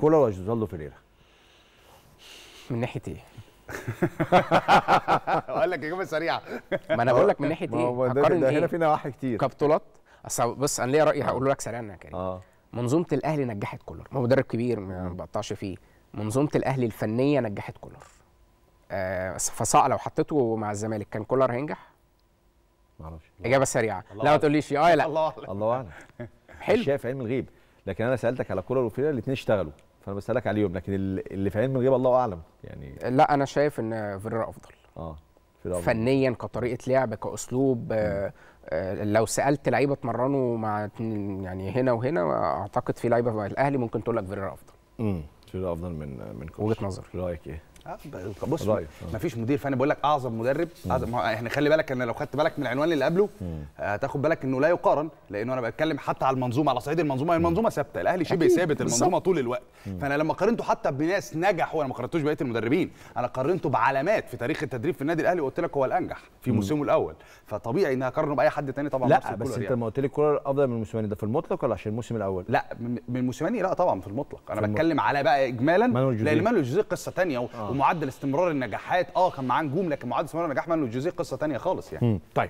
كولا ولا جوزالدو فيريرا من ناحيه ايه اقول لك اجابه سريعه ما انا بقول لك من ناحيه ايه هو ده, ده هنا إيه؟ في نواحي كتير كبطولات اصل بص انا ليا راي هقوله لك سريعا يا كريم آه. منظومه الاهلي نجحت كولر هو مدرب كبير ما بقطعش فيه منظومه الاهلي الفنيه نجحت كولر آه فصاع لو حطيته مع الزمالك كان كولر هينجح معرفش اجابه سريعه لا ما تقوليش اه لا الله اعلم الله اعلم حلو شايف علم الغيب لكن انا سالتك على كولر وفيريرا الاثنين اشتغلوا فانا بسالك عليهم لكن اللي فاهم من غير الله اعلم يعني لا انا شايف ان فيريرا افضل اه فيريرا فنيا كطريقه لعب كاسلوب آه،, آه لو سالت لعيبه اتمرنوا مع يعني هنا وهنا اعتقد في لعيبه الاهلي ممكن تقول لك فيريرا افضل امم فيريرا افضل من من كولر وجهه نظر رايك ايه بص مفيش مدير فني بقول لك اعظم مدرب اعظم احنا خلي بالك ان لو خدت بالك من العنوان اللي قبله هتاخد بالك انه لا يقارن لانه انا بتكلم حتى على المنظومه على صعيد المنظومه المنظومه ثابته الاهلي شبه ثابت المنظومه طول الوقت فانا لما قارنته حتى بناس نجحوا انا ما قارنتوش بقيه المدربين انا قارنته بعلامات في تاريخ التدريب في النادي الاهلي وقلت لك هو الانجح في موسمه الاول فطبيعي ان اقارنه باي حد تاني طبعا لا بس انت لما يعني. قلت لي كولر افضل من موسيماني ده في المطلق ولا عشان الموسم الاول لا من موسيماني لا طبعا في المطلق انا بتكلم على بقى اجمالا لان مانويل جوزيه قصه ثانيه آه. ومعدل استمرار النجاحات اه كان معاه نجوم لكن معدل استمرار النجاح مانويل جوزيه قصه ثانيه خالص يعني طيب